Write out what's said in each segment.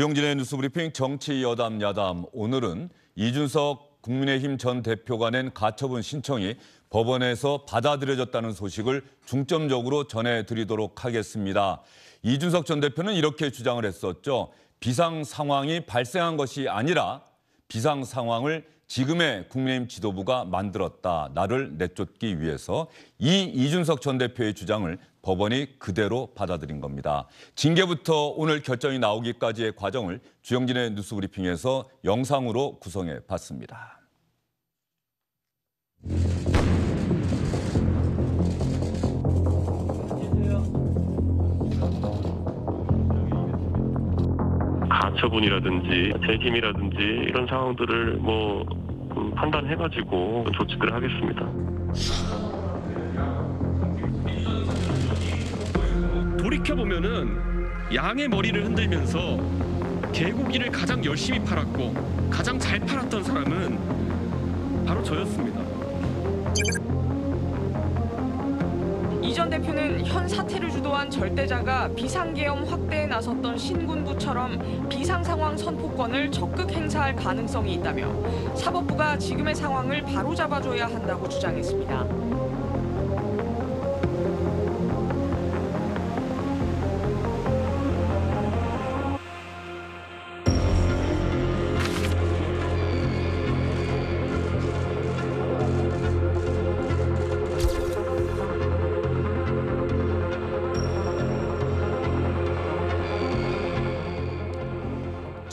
주영진의 뉴스브리핑 정치 여담 야담 오늘은 이준석 국민의힘 전 대표가 낸 가처분 신청이 법원에서 받아들여졌다는 소식을 중점적으로 전해드리도록 하겠습니다. 이준석 전 대표는 이렇게 주장을 했었죠. 비상 상황이 발생한 것이 아니라 비상 상황을 지금의 국민의힘 지도부가 만들었다. 나를 내쫓기 위해서 이 이준석 전 대표의 주장을 법원이 그대로 받아들인 겁니다. 징계부터 오늘 결정이 나오기까지의 과정을 주영진의 뉴스 브리핑에서 영상으로 구성해 봤습니다. 가처분이라든지 재심이라든지 이런 상황들을 뭐 음, 판단해가지고 조치들을 하겠습니다. 돌이켜 보면은 양의 머리를 흔들면서 개고기를 가장 열심히 팔았고 가장 잘 팔았던 사람은 바로 저였습니다. 이전 대표는 현 사태를 주도한 절대자가 비상계엄 확대에 나섰던 신군부처럼 비상상황 선포권을 적극 행사할 가능성이 있다며 사법부가 지금의 상황을 바로잡아줘야 한다고 주장했습니다.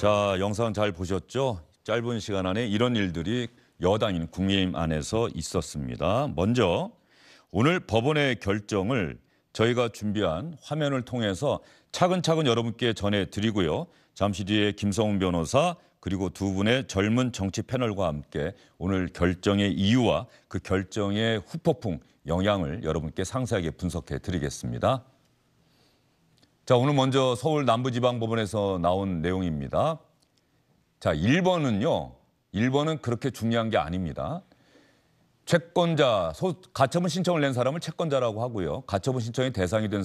자, 영상 잘 보셨죠? 짧은 시간 안에 이런 일들이 여당인 국민의힘 안에서 있었습니다. 먼저 오늘 법원의 결정을 저희가 준비한 화면을 통해서 차근차근 여러분께 전해드리고요. 잠시 뒤에 김성훈 변호사 그리고 두 분의 젊은 정치 패널과 함께 오늘 결정의 이유와 그 결정의 후폭풍 영향을 여러분께 상세하게 분석해 드리겠습니다. 자, 오늘 먼저 서울 남부지방법원에서 나온 내용입니다. 자, 1번은요. 1번은 그렇게 중요한 게 아닙니다. 채권자, 소, 가처분 신청을 낸 사람을 채권자라고 하고요. 가처분 신청이 대상이 된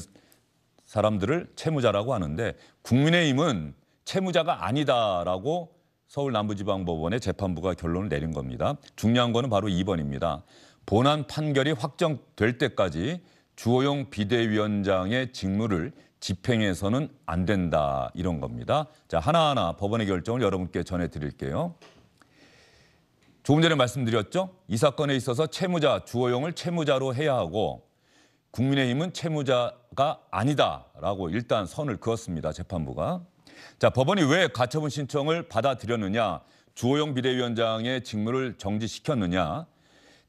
사람들을 채무자라고 하는데 국민의힘은 채무자가 아니다라고 서울 남부지방법원의 재판부가 결론을 내린 겁니다. 중요한 거는 바로 2번입니다. 본안 판결이 확정될 때까지 주호영 비대위원장의 직무를 집행해서는 안 된다 이런 겁니다. 자 하나하나 법원의 결정을 여러분께 전해드릴게요. 조금 전에 말씀드렸죠. 이 사건에 있어서 채무자 주호영을 채무자로 해야 하고 국민의힘은 채무자가 아니다라고 일단 선을 그었습니다. 재판부가. 자 법원이 왜 가처분 신청을 받아들였느냐, 주호영 비대위원장의 직무를 정지시켰느냐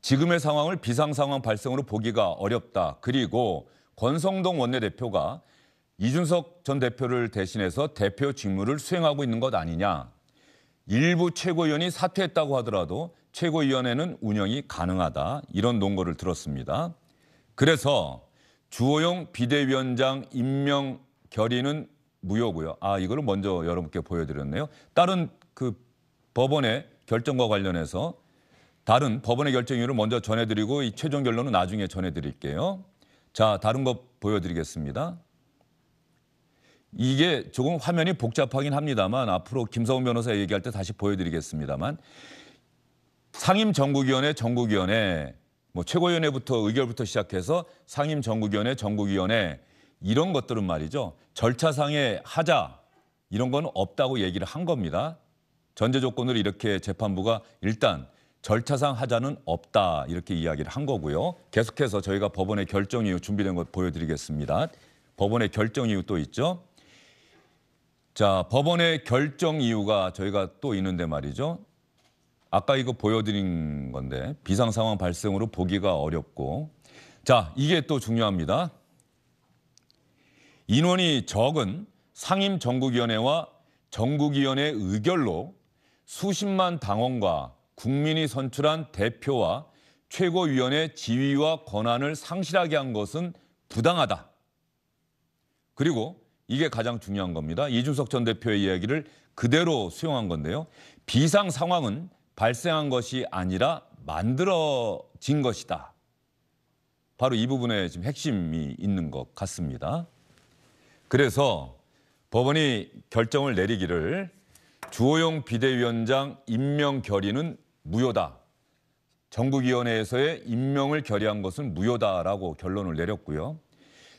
지금의 상황을 비상상황 발생으로 보기가 어렵다. 그리고 권성동 원내대표가 이준석 전 대표를 대신해서 대표 직무를 수행하고 있는 것 아니냐. 일부 최고위원이 사퇴했다고 하더라도 최고위원회는 운영이 가능하다. 이런 논거를 들었습니다. 그래서 주호영 비대위원장 임명 결의는 무효고요. 아, 이거를 먼저 여러분께 보여드렸네요. 다른 그 법원의 결정과 관련해서 다른 법원의 결정이유를 먼저 전해드리고 이 최종 결론은 나중에 전해드릴게요. 자, 다른 거 보여드리겠습니다. 이게 조금 화면이 복잡하긴 합니다만 앞으로 김성훈 변호사 얘기할 때 다시 보여드리겠습니다만 상임 전국위원회 전국위원회 뭐 최고위원회부터 의결부터 시작해서 상임 전국위원회 전국위원회 이런 것들은 말이죠 절차상에 하자 이런 건 없다고 얘기를 한 겁니다 전제 조건으로 이렇게 재판부가 일단 절차상 하자는 없다 이렇게 이야기를 한 거고요. 계속해서 저희가 법원의 결정 이후 준비된 것 보여드리겠습니다. 법원의 결정 이후 또 있죠. 자, 법원의 결정 이유가 저희가 또 있는데 말이죠. 아까 이거 보여드린 건데 비상 상황 발생으로 보기가 어렵고 자, 이게 또 중요합니다. 인원이 적은 상임 전국위원회와 전국위원회 의결로 수십만 당원과 국민이 선출한 대표와 최고위원의 지위와 권한을 상실하게 한 것은 부당하다. 그리고 이게 가장 중요한 겁니다. 이준석 전 대표의 이야기를 그대로 수용한 건데요. 비상 상황은 발생한 것이 아니라 만들어진 것이다. 바로 이 부분에 지금 핵심이 있는 것 같습니다. 그래서 법원이 결정을 내리기를 주호영 비대위원장 임명 결의는 무효다. 정국위원회에서의 임명을 결의한 것은 무효다라고 결론을 내렸고요.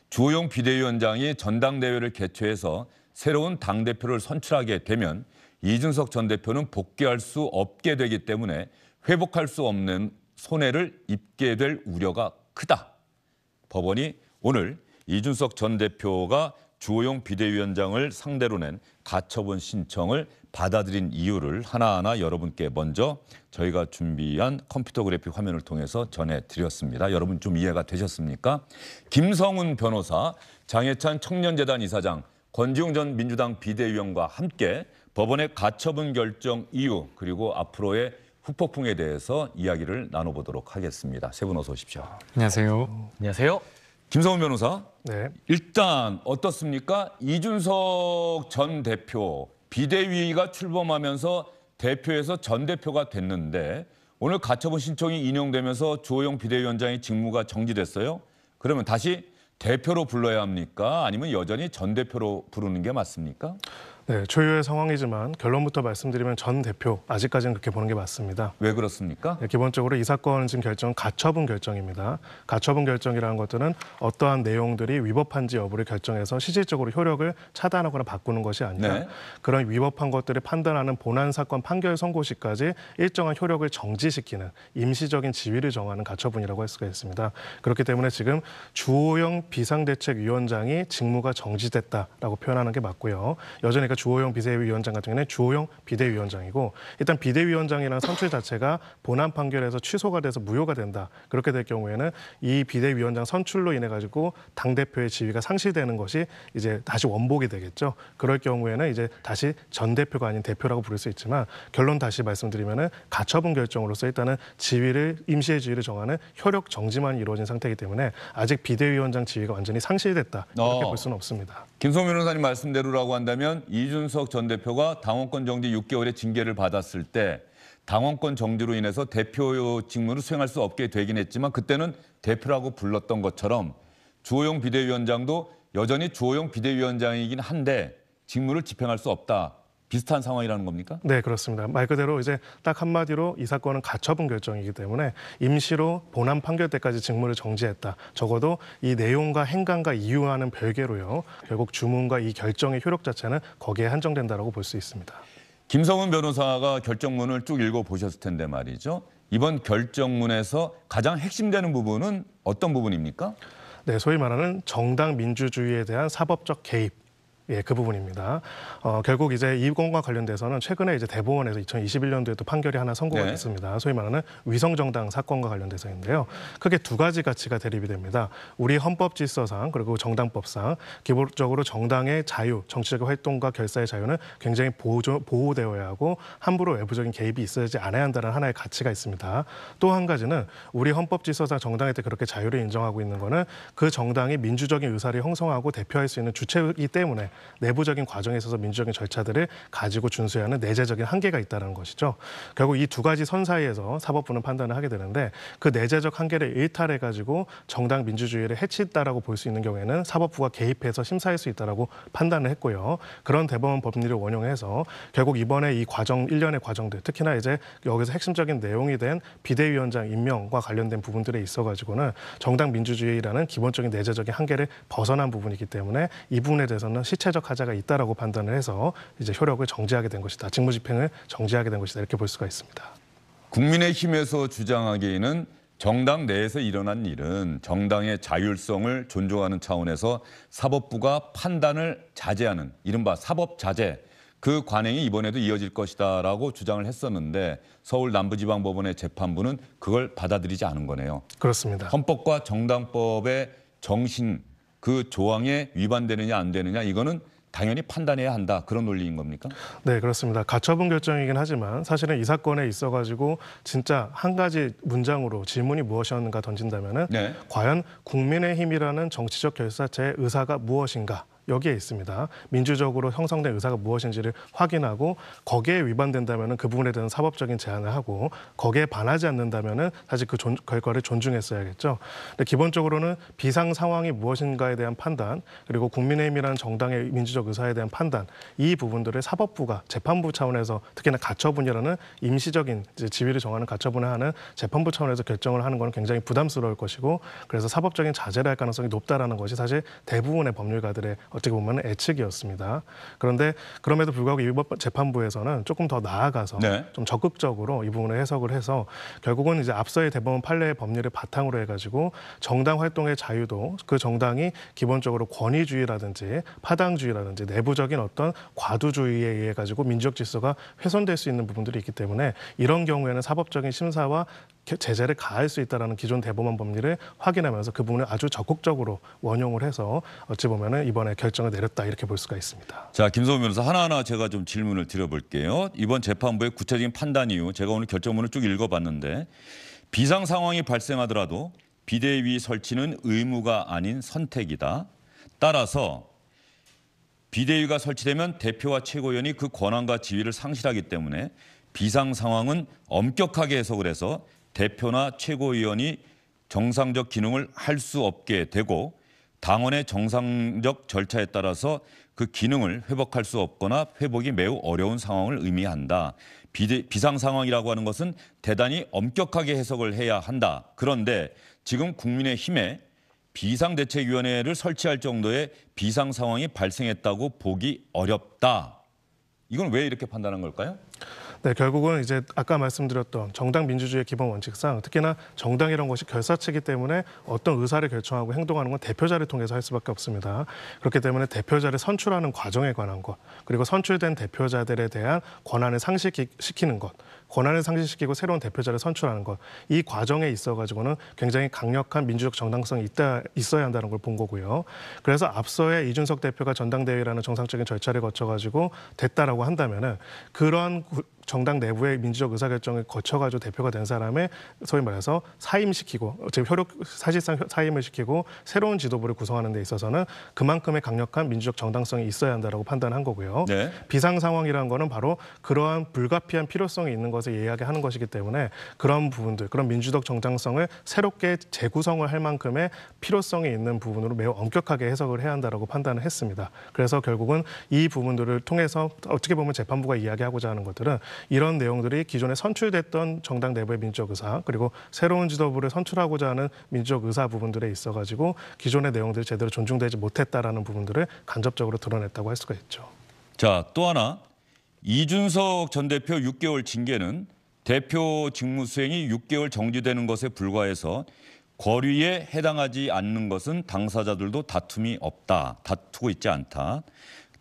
주호영 비대위원장이 전당대회를 개최해서 새로운 당대표를 선출하게 되면 이준석 전 대표는 복귀할 수 없게 되기 때문에 회복할 수 없는 손해를 입게 될 우려가 크다. 법원이 오늘 이준석 전 대표가 주호영 비대위원장을 상대로 낸 가처분 신청을 받아들인 이유를 하나하나 여러분께 먼저 저희가 준비한 컴퓨터 그래픽 화면을 통해서 전해드렸습니다. 여러분 좀 이해가 되셨습니까? 김성훈 변호사, 장해찬 청년재단 이사장, 권지웅 전 민주당 비대위원과 함께 법원의 가처분 결정 이유 그리고 앞으로의 후폭풍에 대해서 이야기를 나눠보도록 하겠습니다. 세 분 어서 오십시오. 안녕하세요. 안녕하세요. 김성훈 변호사. 네. 일단 어떻습니까? 이준석 전 대표 비대위가 출범하면서 대표에서 전 대표가 됐는데 오늘 가처분 신청이 인용되면서 조호영 비대위원장의 직무가 정지됐어요. 그러면 다시 대표로 불러야 합니까? 아니면 여전히 전 대표로 부르는 게 맞습니까? 네, 초유의 상황이지만 결론부터 말씀드리면 전 대표 아직까지는 그렇게 보는 게 맞습니다. 왜 그렇습니까? 네, 기본적으로 이 사건 지금 결정 가처분 결정입니다. 가처분 결정이라는 것들은 어떠한 내용들이 위법한지 여부를 결정해서 실질적으로 효력을 차단하거나 바꾸는 것이 아니라 네. 그런 위법한 것들을 판단하는 본안 사건 판결 선고시까지 일정한 효력을 정지시키는 임시적인 지위를 정하는 가처분이라고 할 수가 있습니다. 그렇기 때문에 지금 주호영 비상대책위원장이 직무가 정지됐다라고 표현하는 게 맞고요. 여전히 그 아까 그러니까 주호영 비대위원장 같은 경우는 에 주호영 비대위원장이고 일단 비대위원장이라는 선출 자체가 본안 판결에서 취소가 돼서 무효가 된다. 그렇게 될 경우에는 이 비대위원장 선출로 인해 가지고 당 대표의 지위가 상실되는 것이 이제 다시 원복이 되겠죠. 그럴 경우에는 이제 다시 전 대표가 아닌 대표라고 부를 수 있지만 결론 다시 말씀드리면은 가처분 결정으로서 일단은 지위를 임시의 지위를 정하는 효력 정지만 이루어진 상태이기 때문에 아직 비대위원장 지위가 완전히 상실됐다 이렇게 어. 볼 수는 없습니다. 김성민 변호사님 말씀대로라고 한다면 이 이준석 전 대표가 당원권 정지 6개월의 징계를 받았을 때 당원권 정지로 인해서 대표 직무를 수행할 수 없게 되긴 했지만 그때는 대표라고 불렀던 것처럼 주호영 비대위원장도 여전히 주호영 비대위원장이긴 한데 직무를 집행할 수 없다 비슷한 상황이라는 겁니까? 네, 그렇습니다. 말 그대로 이제 딱 한마디로 이 사건은 가처분 결정이기 때문에 임시로 본안 판결 때까지 직무를 정지했다. 적어도 이 내용과 행간과 이유와는 별개로요. 결국 주문과 이 결정의 효력 자체는 거기에 한정된다라고 볼 수 있습니다. 김성훈 변호사가 결정문을 쭉 읽어 보셨을 텐데 말이죠. 이번 결정문에서 가장 핵심되는 부분은 어떤 부분입니까? 네, 소위 말하는 정당 민주주의에 대한 사법적 개입 예, 그 부분입니다. 어, 결국 이제 이공과 관련돼서는 최근에 이제 대법원에서 2021년도에 도 판결이 하나 선고가 네. 됐습니다. 소위 말하는 위성정당 사건과 관련돼서인데요. 크게 두 가지 가치가 대립이 됩니다. 우리 헌법 질서상 그리고 정당법상 기본적으로 정당의 자유, 정치적 활동과 결사의 자유는 굉장히 보조, 보호되어야 하고 함부로 외부적인 개입이 있어야지 않아야 한다는 하나의 가치가 있습니다. 또 한 가지는 우리 헌법 질서상 정당에 대해 그렇게 자유를 인정하고 있는 거는 그 정당이 민주적인 의사를 형성하고 대표할 수 있는 주체이기 때문에 내부적인 과정에 있어서 민주적인 절차들을 가지고 준수해야 하는 내재적인 한계가 있다는 것이죠. 결국 이 두 가지 선 사이에서 사법부는 판단을 하게 되는데 그 내재적 한계를 일탈해 가지고 정당 민주주의를 해치했다라고 볼 수 있는 경우에는 사법부가 개입해서 심사할 수 있다라고 판단을 했고요. 그런 대법원 법률을 원용해서 결국 이번에 이 과정 일련의 과정들 특히나 이제 여기서 핵심적인 내용이 된 비대위원장 임명과 관련된 부분들에 있어 가지고는 정당 민주주의라는 기본적인 내재적인 한계를 벗어난 부분이기 때문에 이 부분에 대해서는 시체 구체적 가자가 있다라고 판단을 해서 이제 효력을 정지하게 된 것이다. 직무집행을 정지하게 된 것이다. 이렇게 볼 수가 있습니다. 국민의힘에서 주장하기에는 정당 내에서 일어난 일은 정당의 자율성을 존중하는 차원에서 사법부가 판단을 자제하는 이른바 사법 자제 그 관행이 이번에도 이어질 것이다라고 주장을 했었는데 서울 남부지방법원의 재판부는 그걸 받아들이지 않은 거네요. 그렇습니다. 헌법과 정당법의 정신 그 조항에 위반되느냐 안 되느냐 이거는 당연히 판단해야 한다 그런 논리인 겁니까? 네 그렇습니다. 가처분 결정이긴 하지만 사실은 이 사건에 있어 가지고 진짜 한 가지 문장으로 질문이 무엇이었는가 던진다면은 네. 과연 국민의힘이라는 정치적 결사체의 의사가 무엇인가? 여기에 있습니다. 민주적으로 형성된 의사가 무엇인지를 확인하고 거기에 위반된다면 그 부분에 대한 사법적인 제한을 하고 거기에 반하지 않는다면 사실 그 결과를 존중했어야겠죠. 근데 기본적으로는 비상 상황이 무엇인가에 대한 판단 그리고 국민의힘이라는 정당의 민주적 의사에 대한 판단 이 부분들을 사법부가 재판부 차원에서 특히나 가처분이라는 임시적인 지위를 정하는 가처분을 하는 재판부 차원에서 결정을 하는 것은 굉장히 부담스러울 것이고 그래서 사법적인 자제를 할 가능성이 높다라는 것이 사실 대부분의 법률가들의 어떻게 보면 애측이었습니다 그런데 그럼에도 불구하고 이번 재판부에서는 조금 더 나아가서 네. 좀 적극적으로 이 부분을 해석을 해서 결국은 이제 앞서의 대법원 판례의 법률을 바탕으로 해가지고 정당 활동의 자유도 그 정당이 기본적으로 권위주의라든지 파당주의라든지 내부적인 어떤 과두주의에 의해 가지고 민족 질서가 훼손될 수 있는 부분들이 있기 때문에 이런 경우에는 사법적인 심사와 제재를 가할 수 있다라는 기존 대법원 법률을 확인하면서 그 부분을 아주 적극적으로 원용을 해서 어찌 보면은 이번에 결정을 내렸다 이렇게 볼 수가 있습니다. 자, 김소호 변호사 하나하나 제가 좀 질문을 드려볼게요. 이번 재판부의 구체적인 판단 이후 제가 오늘 결정문을 쭉 읽어봤는데 비상 상황이 발생하더라도 비대위 설치는 의무가 아닌 선택이다. 따라서 비대위가 설치되면 대표와 최고위원이 그 권한과 지위를 상실하기 때문에 비상 상황은 엄격하게 해석을 해서 대표나 최고위원이 정상적 기능을 할 수 없게 되고 당원의 정상적 절차에 따라서 그 기능을 회복할 수 없거나 회복이 매우 어려운 상황을 의미한다. 비상 상황이라고 하는 것은 대단히 엄격하게 해석을 해야 한다. 그런데 지금 국민의힘에 비상대책위원회를 설치할 정도의 비상 상황이 발생했다고 보기 어렵다. 이건 왜 이렇게 판단한 걸까요? 네, 결국은 이제 아까 말씀드렸던 정당 민주주의 기본 원칙상 특히나 정당이라는 것이 결사체이기 때문에 어떤 의사를 결정하고 행동하는 건 대표자를 통해서 할 수밖에 없습니다. 그렇기 때문에 대표자를 선출하는 과정에 관한 것, 그리고 선출된 대표자들에 대한 권한을 상실시키는 것, 권한을 상실시키고 새로운 대표자를 선출하는 것, 이 과정에 있어 가지고는 굉장히 강력한 민주적 정당성이 있다 있어야 한다는 걸 본 거고요. 그래서 앞서의 이준석 대표가 전당대회라는 정상적인 절차를 거쳐 가지고 됐다라고 한다면은 그러한 정당 내부의 민주적 의사결정을 거쳐가지고 대표가 된 사람의 소위 말해서 사임시키고 즉 어, 효력 사실상 사임을 시키고 새로운 지도부를 구성하는 데 있어서는 그만큼의 강력한 민주적 정당성이 있어야 한다라고 판단한 거고요. 네. 비상 상황이라는 거는 바로 그러한 불가피한 필요성이 있는 것을 예약기하는 것이기 때문에 그런 부분들 그런 민주적 정당성을 새롭게 재구성을 할 만큼의 필요성이 있는 부분으로 매우 엄격하게 해석을 해야 한다라고 판단을 했습니다. 그래서 결국은 이 부분들을 통해서 어떻게 보면 재판부가 이야기하고자 하는 것들은 이런 내용들이 기존에 선출됐던 정당 내부의 민주적 의사 그리고 새로운 지도부를 선출하고자 하는 민주적 의사 부분들에 있어 가지고 기존의 내용들이 제대로 존중되지 못했다라는 부분들을 간접적으로 드러냈다고 할 수가 있죠. 자, 또 하나 이준석 전 대표 6개월 징계는 대표 직무 수행이 6개월 정지되는 것에 불과해서 거리에 해당하지 않는 것은 당사자들도 다툼이 없다, 다투고 있지 않다.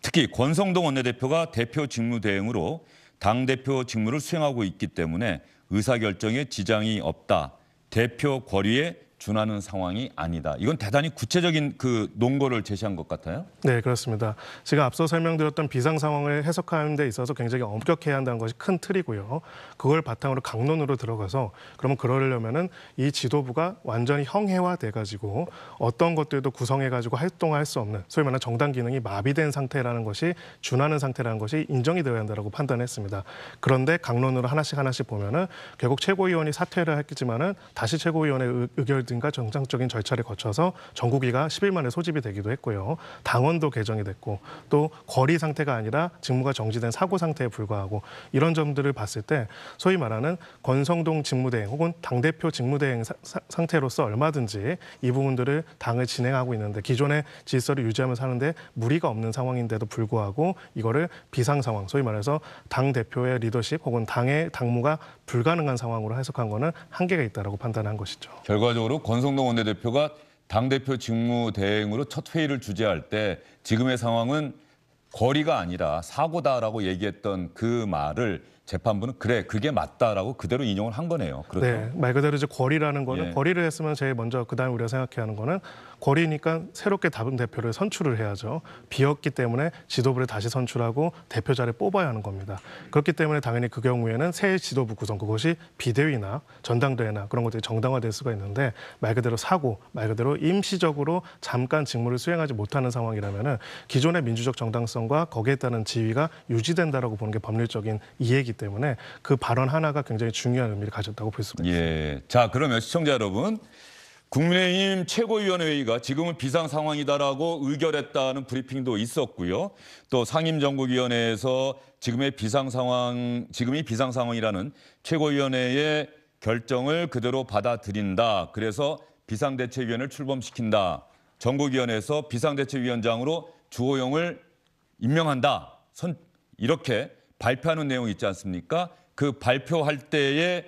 특히 권성동 원내대표가 대표 직무 대행으로 당 대표 직무를 수행하고 있기 때문에 의사결정에 지장이 없다. 대표 권리에 준하는 상황이 아니다. 이건 대단히 구체적인 그 논거를 제시한 것 같아요. 네, 그렇습니다. 제가 앞서 설명드렸던 비상 상황을 해석하는 데 있어서 굉장히 엄격해야 한다는 것이 큰 틀이고요. 그걸 바탕으로 강론으로 들어가서 그러면 그러려면은 이 지도부가 완전히 형해화돼 가지고 어떤 것들도 구성해 가지고 활동할 수 없는 소위 말하는 정당 기능이 마비된 상태라는 것이 준하는 상태라는 것이 인정이 되어야 한다라고 판단했습니다. 그런데 강론으로 하나씩 하나씩 보면은 결국 최고위원이 사퇴를 했겠지만은 다시 최고위원의 의결 등 등과 정상적인 절차를 거쳐서 정국위가 10일 만에 소집이 되기도 했고요. 당원도 개정이 됐고 또 거리 상태가 아니라 직무가 정지된 사고 상태에 불과하고 이런 점들을 봤을 때 소위 말하는 권성동 직무대행 혹은 당대표 직무대행 사, 상태로서 얼마든지 이 부분들을 당을 진행하고 있는데 기존의 질서를 유지하면서 하는데 무리가 없는 상황인데도 불구하고 이거를 비상 상황, 소위 말해서 당 대표의 리더십 혹은 당의 당무가 불가능한 상황으로 해석한 거는 한계가 있다고 판단한 것이죠. 결과적으로 권성동 원내대표가 당대표 직무대행으로 첫 회의를 주재할 때 지금의 상황은 거리가 아니라 사고다라고 얘기했던 그 말을 재판부는 그래 그게 맞다라고 그대로 인용을 한 거네요. 그렇죠? 네, 말 그대로 이제 거리라는 거는 예. 권리를 했으면 제일 먼저 그다음 우리가 생각해야 하는 거는 거리니까 새롭게 답은 대표를 선출을 해야죠. 비었기 때문에 지도부를 다시 선출하고 대표자를 뽑아야 하는 겁니다. 그렇기 때문에 당연히 그 경우에는 새 지도부 구성 그것이 비대위나 전당대회나 그런 것들이 정당화될 수가 있는데 말 그대로 사고 말 그대로 임시적으로 잠깐 직무를 수행하지 못하는 상황이라면은 기존의 민주적 정당성과 거기에 따른 지위가 유지된다라고 보는 게 법률적인 이해기. 때문에 그 발언 하나가 굉장히 중요한 의미를 가졌다고 볼 수가 있습니다. 예. 자, 그러면 시청자 여러분, 국민의힘 최고위원회의가 지금은 비상 상황이다라고 의결했다는 브리핑도 있었고요. 또 상임정국위원회에서 지금의 비상 상황, 지금이 비상 상황이라는 최고위원회의 결정을 그대로 받아들인다. 그래서 비상대책위원회를 출범시킨다. 정국위원회에서 비상대책위원장으로 주호영을 임명한다. 선, 이렇게 발표하는 내용이 있지 않습니까? 그 발표할 때의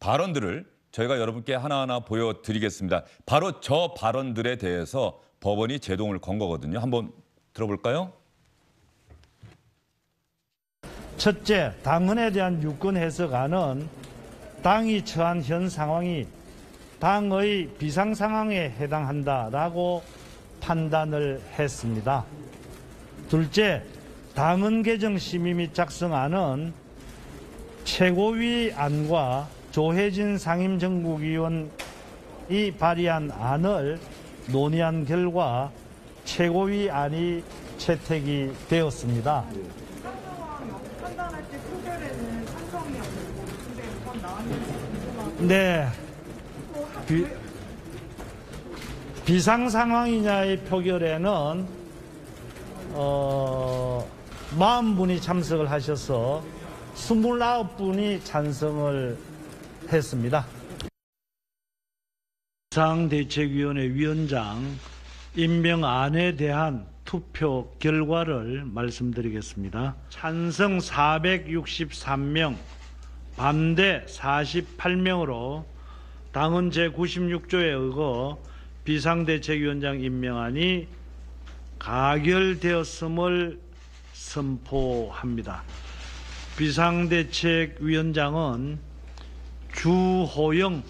발언들을 저희가 여러분께 하나하나 보여드리겠습니다. 바로 저 발언들에 대해서 법원이 제동을 건 거거든요. 한번 들어볼까요? 첫째, 당헌에 대한 유권 해석안은 당이 처한 현 상황이 당의 비상 상황에 해당한다라고 판단을 했습니다. 둘째, 당헌 개정 심의 및 작성안은 최고위 안과 조혜진 상임정국위원이 발의한 안을 논의한 결과 최고위 안이 채택이 되었습니다. 네. 비, 비상 상황이냐의 표결에는 어, 40분이 참석을 하셔서 29분이 찬성을 했습니다. 상대책위원회 위원장 임명안에 대한 투표 결과를 말씀드리겠습니다. 찬성 463명, 반대 48명으로 당헌 제96조에 의거 비상대책위원장 임명안이 가결되었음을 선포합니다. 비상대책위원장은 주호영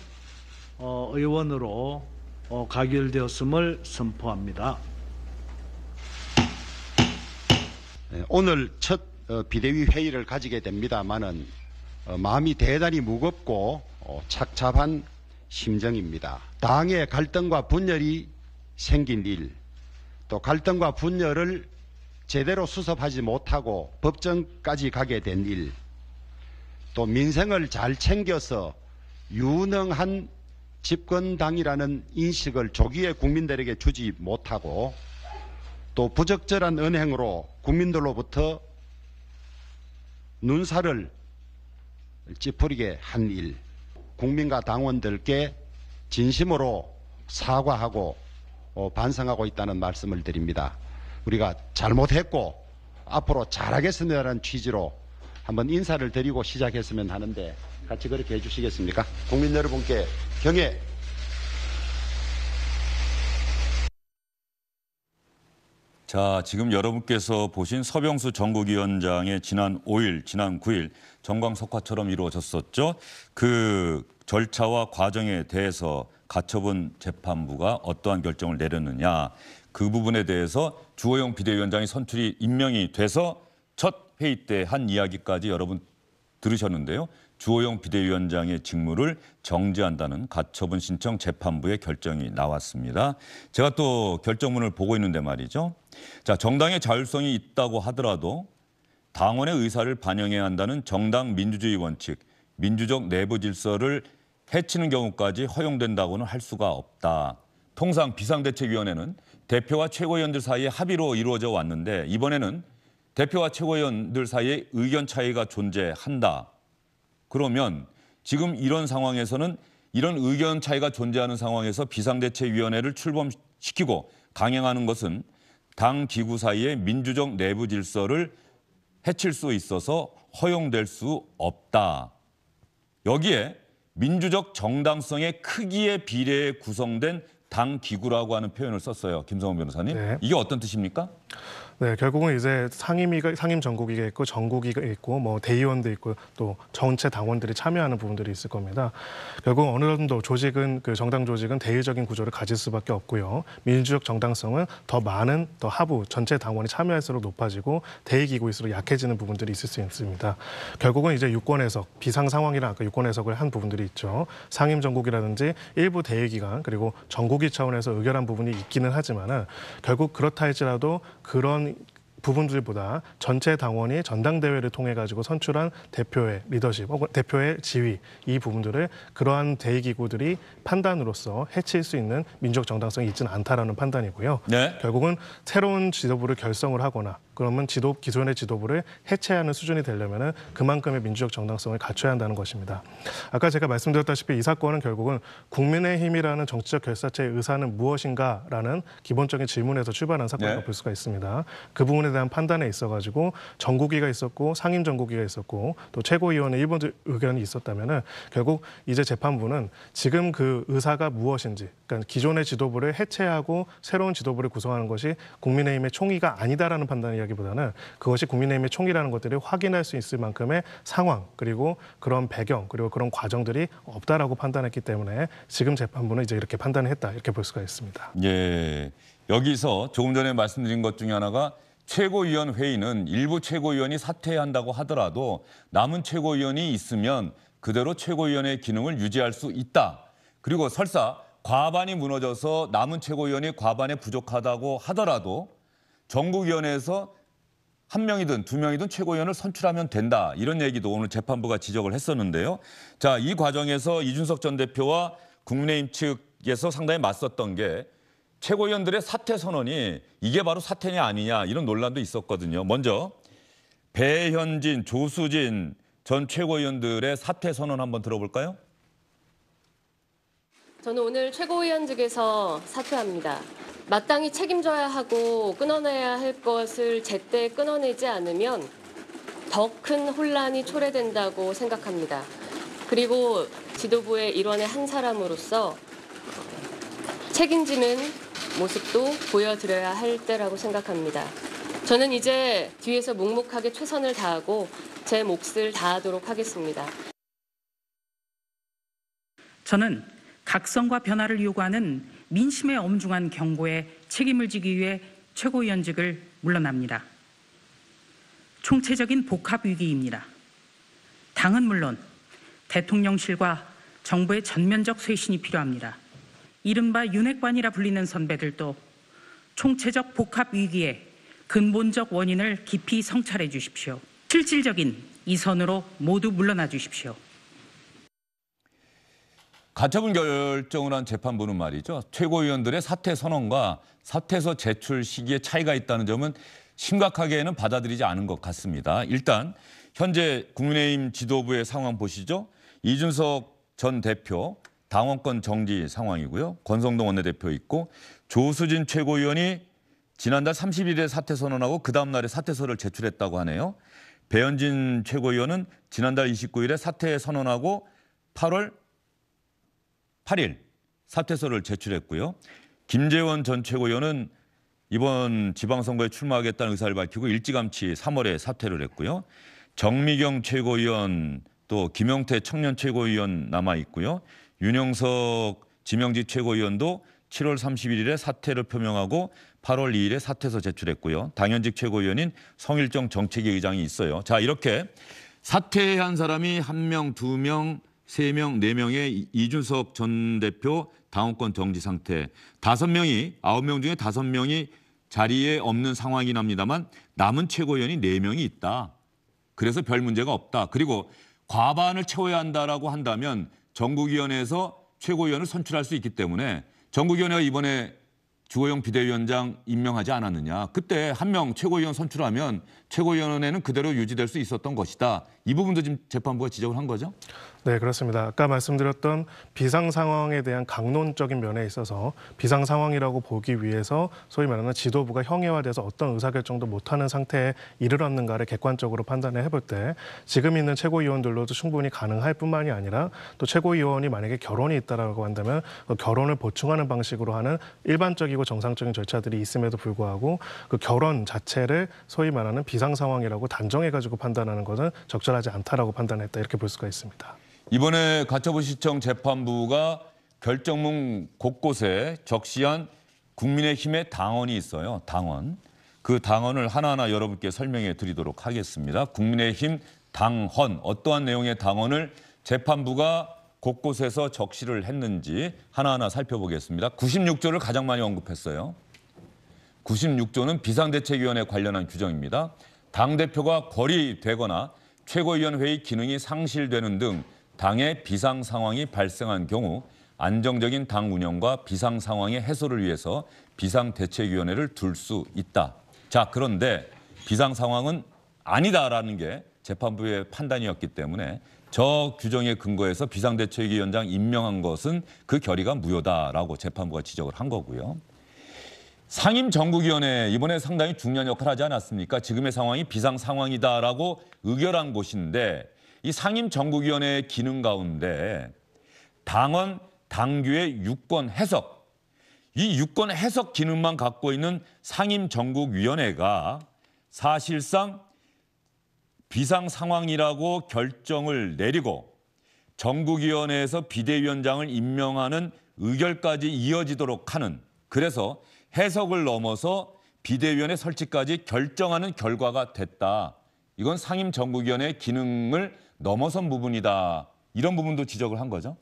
어, 의원으로 어, 가결되었음을 선포합니다. 네, 오늘 첫 어, 비대위 회의를 가지게 됩니다만은 마음이 대단히 무겁고 착잡한 심정입니다. 당의 갈등과 분열이 생긴 일, 또 갈등과 분열을 제대로 수습하지 못하고 법정까지 가게 된 일, 또 민생을 잘 챙겨서 유능한 집권당이라는 인식을 조기에 국민들에게 주지 못하고 또 부적절한 은행으로 국민들로부터 눈살을 찌푸리게 한 일, 국민과 당원들께 진심으로 사과하고 어, 반성하고 있다는 말씀을 드립니다. 우리가 잘못했고 앞으로 잘하겠습니다라는 취지로 한번 인사를 드리고 시작했으면 하는데 같이 그렇게 해주시겠습니까? 국민 여러분께 경애 자, 지금 여러분께서 보신 서병수 전국위원장의 지난 5일, 지난 9일 정광석화처럼 이루어졌었죠. 그 절차와 과정에 대해서 가처분 재판부가 어떠한 결정을 내렸느냐 그 부분에 대해서 주호영 비대위원장이 선출이 임명이 돼서 첫 회의 때 한 이야기까지 여러분 들으셨는데요. 주호영 비대위원장의 직무를 정지한다는 가처분 신청 재판부의 결정이 나왔습니다. 제가 또 결정문을 보고 있는데 말이죠. 자, 정당의 자율성이 있다고 하더라도 당원의 의사를 반영해야 한다는 정당 민주주의 원칙, 민주적 내부 질서를 해치는 경우까지 허용된다고는 할 수가 없다. 통상 비상대책위원회는 대표와 최고위원들 사이의 합의로 이루어져 왔는데 이번에는 대표와 최고위원들 사이의 의견 차이가 존재한다. 그러면 지금 이런 상황에서는 이런 의견 차이가 존재하는 상황에서 비상대책위원회를 출범시키고 강행하는 것은 당 기구 사이의 민주적 내부 질서를 해칠 수 있어서 허용될 수 없다. 여기에 민주적 정당성의 크기에 비례해 구성된 당 기구라고 하는 표현을 썼어요. 김성훈 변호사님. 네. 이게 어떤 뜻입니까? 네, 결국은 이제 상임위가 상임 전국위가 있고 전국위가 있고 뭐 대의원도 있고 또 전체 당원들이 참여하는 부분들이 있을 겁니다. 결국 어느 정도 조직은 그 정당 조직은 대의적인 구조를 가질 수밖에 없고요. 민주적 정당성은 더 많은 더 하부 전체 당원이 참여할수록 높아지고 대의 기구일수록 약해지는 부분들이 있을 수 있습니다. 결국은 이제 유권 해석, 비상 상황이라 아까 유권 해석을 한 부분들이 있죠. 상임 전국이라든지 일부 대의 기관 그리고 전국위 차원에서 의결한 부분이 있기는 하지만은 결국 그렇다 할지라도 그런 부분들보다 전체 당원이 전당대회를 통해 가지고 선출한 대표의 리더십 혹은 대표의 지위 이 부분들을 그러한 대의기구들이 판단으로서 해칠 수 있는 민족 정당성이 있지는 않다라는 판단이고요. 네. 결국은 새로운 지도부를 결성을 하거나 그러면 지도 기존의 지도부를 해체하는 수준이 되려면 그만큼의 민주적 정당성을 갖춰야 한다는 것입니다. 아까 제가 말씀드렸다시피 이 사건은 결국은 국민의힘이라는 정치적 결사체의 의사는 무엇인가라는 기본적인 질문에서 출발한 사건이라고 네. 볼 수가 있습니다. 그 부분에 대한 판단에 있어가지고 전국위가 있었고 상임 전국위가 있었고 또 최고위원의 일본 의견이 있었다면 결국 이제 재판부는 지금 그 의사가 무엇인지 그러니까 기존의 지도부를 해체하고 새로운 지도부를 구성하는 것이 국민의힘의 총의가 아니다라는 판단이 이야기보다는 그것이 국민의힘의 총기라는 것들이 확인할 수 있을 만큼의 상황 그리고 그런 배경 그리고 그런 과정들이 없다라고 판단했기 때문에 지금 재판부는 이제 이렇게 판단했다 이렇게 볼 수가 있습니다. 예. 여기서 조금 전에 말씀드린 것 중에 하나가 최고위원 회의는 일부 최고위원이 사퇴한다고 하더라도 남은 최고위원이 있으면 그대로 최고위원의 기능을 유지할 수 있다. 그리고 설사 과반이 무너져서 남은 최고위원이 과반에 부족하다고 하더라도 정국위원회에서한 명이든 두 명이든 최고위원을 선출하면 된다. 이런 얘기도 오늘 재판부가 지적을 했었는데요. 자, 이 과정에서 이준석 전 대표와 국민의힘 측에서 상당히 맞섰던 게 최고위원들의 사퇴 선언이 이게 바로 사퇴냐 아니냐 이런 논란도 있었거든요. 먼저 배현진, 조수진 전 최고위원들의 사퇴 선언 한번 들어볼까요? 저는 오늘 최고위원측에서 사퇴합니다. 마땅히 책임져야 하고 끊어내야 할 것을 제때 끊어내지 않으면 더 큰 혼란이 초래된다고 생각합니다. 그리고 지도부의 일원의 한 사람으로서 책임지는 모습도 보여드려야 할 때라고 생각합니다. 저는 이제 뒤에서 묵묵하게 최선을 다하고 제 몫을 다하도록 하겠습니다. 저는 각성과 변화를 요구하는 민심의 엄중한 경고에 책임을 지기 위해 최고위원직을 물러납니다. 총체적인 복합위기입니다. 당은 물론 대통령실과 정부의 전면적 쇄신이 필요합니다. 이른바 윤핵관이라 불리는 선배들도 총체적 복합위기에 근본적 원인을 깊이 성찰해 주십시오. 실질적인 이선으로 모두 물러나 주십시오. 가처분 결정을 한 재판부는 말이죠. 최고위원들의 사퇴 선언과 사퇴서 제출 시기에 차이가 있다는 점은 심각하게는 받아들이지 않은 것 같습니다. 일단 현재 국민의힘 지도부의 상황 보시죠. 이준석 전 대표 당원권 정지 상황이고요. 권성동 원내대표 있고 조수진 최고위원이 지난달 30일에 사퇴 선언하고 그 다음 날에 사퇴서를 제출했다고 하네요. 배현진 최고위원은 지난달 29일에 사퇴 선언하고 8월 8일 사퇴서를 제출했고요. 김재원 전 최고위원은 이번 지방선거에 출마하겠다는 의사를 밝히고 일찌감치 3월에 사퇴를 했고요. 정미경 최고위원 또김영태 청년 최고위원 남아 있고요. 윤영석 지명직 최고위원도 7월 31일에 사퇴를 표명하고 8월 2일에 사퇴서 제출했고요. 당연직 최고위원인 성일정 정책위 의장이 있어요. 자 이렇게 사퇴한 사람이 한 명, 두 명, 3명, 4명의 이준석 전 대표 당원권 정지 상태, 5명이, 9명 중에 5명이 자리에 없는 상황이긴 합니다만 남은 최고위원이 4명이 있다. 그래서 별 문제가 없다. 그리고 과반을 채워야 한다라고 한다면 전국위원회에서 최고위원을 선출할 수 있기 때문에 전국위원회가 이번에 주호영 비대위원장 임명하지 않았느냐. 그때 한 명 최고위원 선출하면 최고위원회는 그대로 유지될 수 있었던 것이다. 이 부분도 지금 재판부가 지적을 한 거죠? 네, 그렇습니다. 아까 말씀드렸던 비상 상황에 대한 강론적인 면에 있어서 비상 상황이라고 보기 위해서 소위 말하는 지도부가 형해화돼서 어떤 의사결정도 못하는 상태에 이르렀는가를 객관적으로 판단해 해볼 때 지금 있는 최고위원들로도 충분히 가능할 뿐만이 아니라 또 최고위원이 만약에 결혼이 있다라고 한다면 그 결혼을 보충하는 방식으로 하는 일반적이고 정상적인 절차들이 있음에도 불구하고 그 결혼 자체를 소위 말하는 비상 상황이라고 단정해가지고 판단하는 것은 적절. 적절하지 않다라고 판단했다 이렇게 볼 수가 있습니다. 이번에 가처분 시청 재판부가 결정문 곳곳에 적시한 국민의힘의 당원이 있어요. 당원. 그 당원을 하나하나 여러분께 설명해 드리도록 하겠습니다. 국민의힘 당헌 어떠한 내용의 당헌을 재판부가 곳곳에서 적시를 했는지 하나하나 살펴보겠습니다. 96조를 가장 많이 언급했어요. 96조는 비상대책위원회 관련한 규정입니다. 당대표가 거리되거나 최고위원회의 기능이 상실되는 등 당의 비상 상황이 발생한 경우 안정적인 당 운영과 비상 상황의 해소를 위해서 비상대책위원회를 둘 수 있다. 자, 그런데 비상 상황은 아니다라는 게 재판부의 판단이었기 때문에 저 규정에 근거해서 비상대책위원장 임명한 것은 그 결의가 무효다라고 재판부가 지적을 한 거고요. 상임 정국위원회 이번에 상당히 중요한 역할을 하지 않았습니까? 지금의 상황이 비상 상황이다라고 의결한 곳인데 이 상임 정국위원회의 기능 가운데 당원 당규의 유권 해석 이 유권 해석 기능만 갖고 있는 상임 정국위원회가 사실상 비상 상황이라고 결정을 내리고 정국위원회에서 비대위원장을 임명하는 의결까지 이어지도록 하는 그래서 해석을 넘어서 비대위원회 설치까지 결정하는 결과가 됐다. 이건 상임 정국위원회의 기능을 넘어선 부분이다. 이런 부분도 지적을 한 거죠?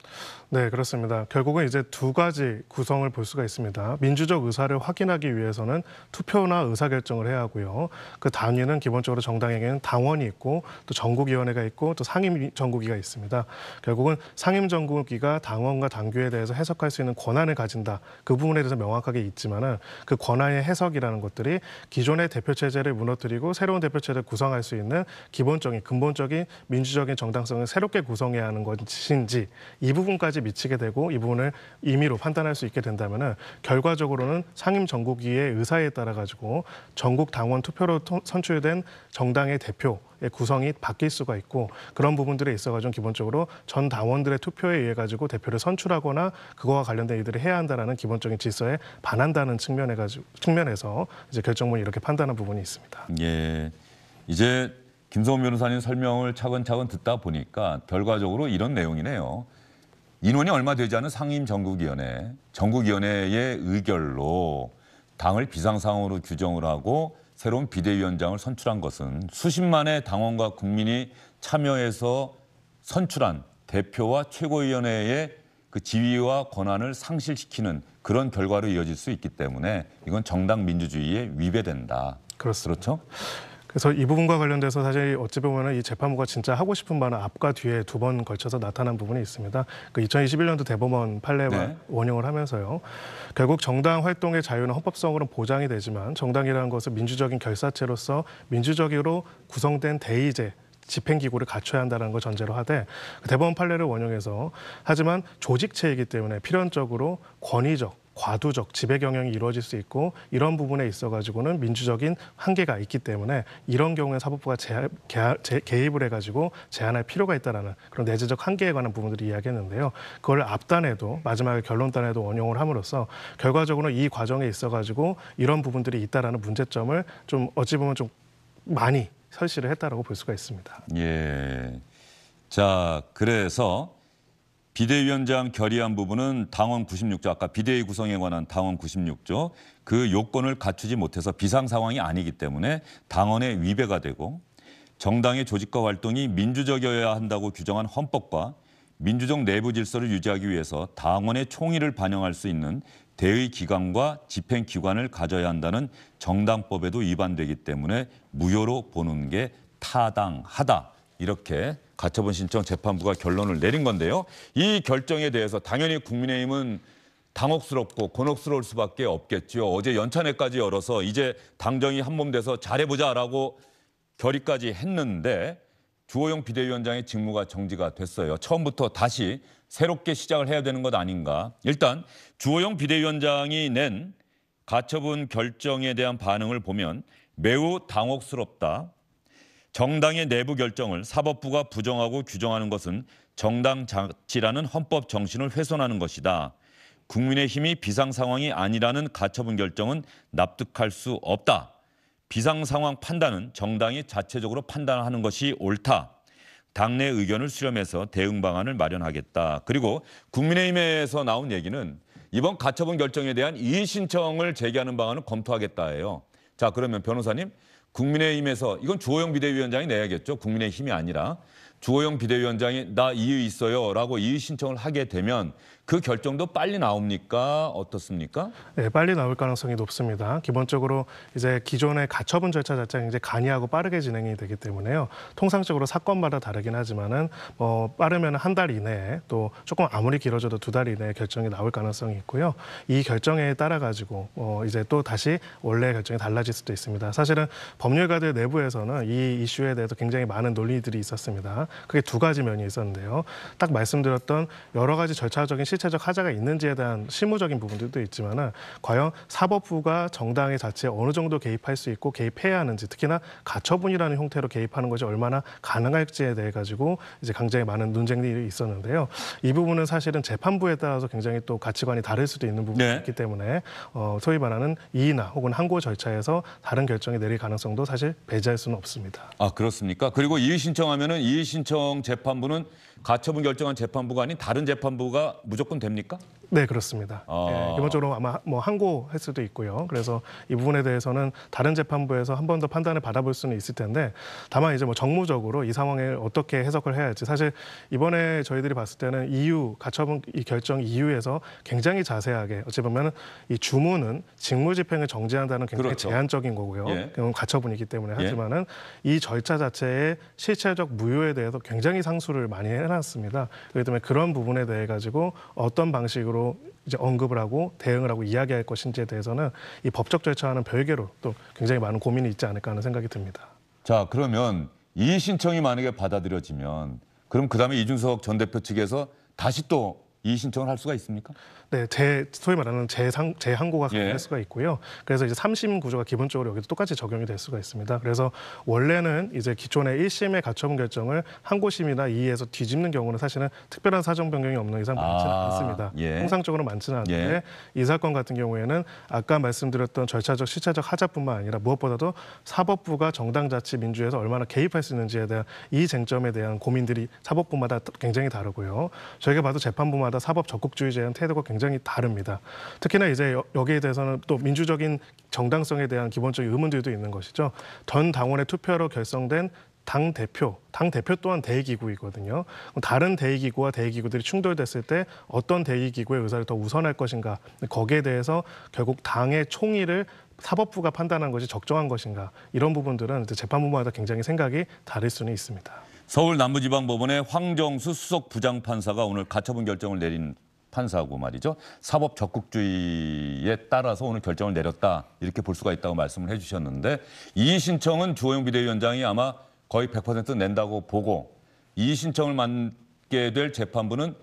네, 그렇습니다. 결국은 이제 두 가지 구성을 볼 수가 있습니다. 민주적 의사를 확인하기 위해서는 투표나 의사결정을 해야 하고요. 그 단위는 기본적으로 정당에게는 당원이 있고 또 전국위원회가 있고 또 상임정국위가 있습니다. 결국은 상임정국위가 당원과 당규에 대해서 해석할 수 있는 권한을 가진다. 그 부분에 대해서 명확하게 있지만 은그 권한의 해석이라는 것들이 기존의 대표체제를 무너뜨리고 새로운 대표체제를 구성할 수 있는 기본적인, 근본적인 민주적인 정당성을 새롭게 구성해야 하는 가는 것인지 이 부분까지 미치게 되고 이 부분을 임의로 판단할 수 있게 된다면은 결과적으로는 상임 정국위의 의사에 따라 가지고 전국 당원 투표로 선출된 정당의 대표 구성이 바뀔 수가 있고 그런 부분들에 있어가지고 기본적으로 전 당원들의 투표에 의해 가지고 대표를 선출하거나 그거와 관련된 일들을 해야 한다라는 기본적인 질서에 반한다는 측면에 가지고 측면에서 이제 결정문이 이렇게 판단한 부분이 있습니다. 예, 이제 김성훈 변호사님 설명을 차근차근 듣다 보니까 결과적으로 이런 내용이네요. 인원이 얼마 되지 않은 상임 전국위원회, 전국위원회의 의결로 당을 비상상으로 규정을 하고 새로운 비대위원장을 선출한 것은 수십만의 당원과 국민이 참여해서 선출한 대표와 최고위원회의 그 지위와 권한을 상실시키는 그런 결과로 이어질 수 있기 때문에 이건 정당 민주주의에 위배된다. 그렇습니다. 그렇죠? 그래서 이 부분과 관련돼서 사실 어찌 보면 이 재판부가 진짜 하고 싶은 바는 앞과 뒤에 두 번 걸쳐서 나타난 부분이 있습니다. 그 2021년도 대법원 판례와 네. 원용을 하면서요. 결국 정당 활동의 자유는 헌법성으로 보장이 되지만 정당이라는 것은 민주적인 결사체로서 민주적으로 구성된 대의제 집행기구를 갖춰야 한다는 걸 전제로 하되 그 대법원 판례를 원용해서 하지만 조직체이기 때문에 필연적으로 권위적 과도적 지배 경영이 이루어질 수 있고 이런 부분에 있어 가지고는 민주적인 한계가 있기 때문에 이런 경우에 사법부가 제하, 개, 개입을 해 가지고 제한할 필요가 있다라는 그런 내재적 한계에 관한 부분들을 이야기했는데요. 그걸 앞단에도 마지막에 결론단에도 원용을 함으로써 결과적으로 이 과정에 있어 가지고 이런 부분들이 있다라는 문제점을 좀 어찌 보면 좀 많이 설시를 했다라고 볼 수가 있습니다. 예. 자, 그래서 비대위원장 결의안 부분은 당원 96조 아까 비대위 구성에 관한 당원 96조 그 요건을 갖추지 못해서 비상 상황이 아니기 때문에 당원의 위배가 되고 정당의 조직과 활동이 민주적이어야 한다고 규정한 헌법과 민주적 내부 질서를 유지하기 위해서 당원의 총의를 반영할 수 있는 대의 기관과 집행 기관을 가져야 한다는 정당법에도 위반되기 때문에 무효로 보는 게 타당하다. 이렇게 가처분 신청 재판부가 결론을 내린 건데요. 이 결정에 대해서 당연히 국민의힘은 당혹스럽고 곤혹스러울 수밖에 없겠죠. 어제 연찬회까지 열어서 이제 당정이 한 몸 돼서 잘해보자라고 결의까지 했는데 주호영 비대위원장의 직무가 정지가 됐어요. 처음부터 다시 새롭게 시작을 해야 되는 것 아닌가. 일단 주호영 비대위원장이 낸 가처분 결정에 대한 반응을 보면 매우 당혹스럽다. 정당의 내부 결정을 사법부가 부정하고 규정하는 것은 정당 자치라는 헌법 정신을 훼손하는 것이다. 국민의힘이 비상 상황이 아니라는 가처분 결정은 납득할 수 없다. 비상 상황 판단은 정당이 자체적으로 판단하는 것이 옳다. 당내 의견을 수렴해서 대응 방안을 마련하겠다. 그리고 국민의힘에서 나온 얘기는 이번 가처분 결정에 대한 이의 신청을 제기하는 방안을 검토하겠다예요. 자, 그러면 변호사님 국민의힘에서 이건 주호영 비대위원장이 내야겠죠. 국민의힘이 아니라 주호영 비대위원장이 나 이유 있어요라고 이의 신청을 하게 되면 그 결정도 빨리 나옵니까 어떻습니까? 네, 빨리 나올 가능성이 높습니다. 기본적으로 이제 기존의 가처분 절차 자체가 이제 간이하고 빠르게 진행이 되기 때문에요. 통상적으로 사건마다 다르긴 하지만은 뭐 빠르면 한 달 이내에 또 조금 아무리 길어져도 두 달 이내에 결정이 나올 가능성이 있고요. 이 결정에 따라 가지고 어 이제 또 다시 원래 결정이 달라질 수도 있습니다. 사실은 법률가들 내부에서는 이 이슈에 대해서 굉장히 많은 논리들이 있었습니다. 그게 두 가지 면이 있었는데요. 딱 말씀드렸던 여러 가지 절차적인 실체적 하자가 있는지에 대한 실무적인 부분들도 있지만 과연 사법부가 정당의 자체에 어느 정도 개입할 수 있고 개입해야 하는지 특히나 가처분이라는 형태로 개입하는 것이 얼마나 가능할지에 대해 가지고 이제 굉장히 많은 논쟁들이 있었는데요. 이 부분은 사실은 재판부에 따라서 굉장히 또 가치관이 다를 수도 있는 부분이 네. 있기 때문에 어, 소위 말하는 이의나 혹은 항고 절차에서 다른 결정이 내릴 가능성도 사실 배제할 수는 없습니다. 아 그렇습니까? 그리고 이의 신청하면은 이의 신 신청 재판부는 가처분 결정한 재판부가 아닌 다른 재판부가 무조건 됩니까? 네 그렇습니다. 아. 예, 기본적으로 아마 뭐 항고할 수도 있고요. 그래서 이 부분에 대해서는 다른 재판부에서 한 번 더 판단을 받아볼 수는 있을 텐데 다만 이제 뭐 정무적으로 이 상황을 어떻게 해석을 해야 지 사실 이번에 저희들이 봤을 때는 이유 가처분 이 결정 이유에서 굉장히 자세하게 어찌 보면 이 주문은 직무집행을 정지한다는 굉장히 그렇죠. 제한적인 거고요. 예. 그건 가처분이기 때문에 예. 하지만은 이 절차 자체의 실체적 무효에 대해서 굉장히 상수를 많이 해 해놨습니다. 그렇기 때문에 그런 부분에 대해 가지고 어떤 방식으로 이제 언급을 하고 대응을 하고 이야기할 것인지에 대해서는 이 법적 절차와는 별개로 또 굉장히 많은 고민이 있지 않을까 하는 생각이 듭니다. 자 그러면 이 신청이 만약에 받아들여지면 그럼 그 다음에 이준석 전 대표 측에서 다시 또 이의 신청을 할 수가 있습니까? 네, 제 소위 말하는 재상 재항고가 예. 가능할 예. 수가 있고요. 그래서 이제 삼심 구조가 기본적으로 여기도 똑같이 적용이 될 수가 있습니다. 그래서 원래는 이제 기존의 일심의 가처분 결정을 항고심이나 이에서 뒤집는 경우는 사실은 특별한 사정 변경이 없는 이상 많지는 아, 않습니다. 예. 통상적으로 많지는 않은데 예. 이 사건 같은 경우에는 아까 말씀드렸던 절차적 시차적 하자뿐만 아니라 무엇보다도 사법부가 정당자치민주에서 얼마나 개입할 수 있는지에 대한 이 쟁점에 대한 고민들이 사법부마다 굉장히 다르고요. 저희가 봐도 재판부만 나라마다 사법 적극주의자에 태도가 굉장히 다릅니다. 특히나 이제 여기에 대해서는 또 민주적인 정당성에 대한 기본적인 의문들도 있는 것이죠. 전 당원의 투표로 결성된 당 대표, 당 대표 또한 대의기구이거든요. 다른 대의기구와 대의기구들이 충돌됐을 때 어떤 대의기구의 의사를 더 우선할 것인가 거기에 대해서 결국 당의 총의를 사법부가 판단한 것이 적정한 것인가 이런 부분들은 재판부마다 굉장히 생각이 다를 수는 있습니다. 서울 남부지방법원의 황정수 수석 부장판사가 오늘 가처분 결정을 내린 판사고 말이죠. 사법 적극주의에 따라서 오늘 결정을 내렸다 이렇게 볼 수가 있다고 말씀을 해주셨는데 이의 신청은 주호영 비대위원장이 아마 거의 100% 낸다고 보고 이의 신청을 맡게 될 재판부는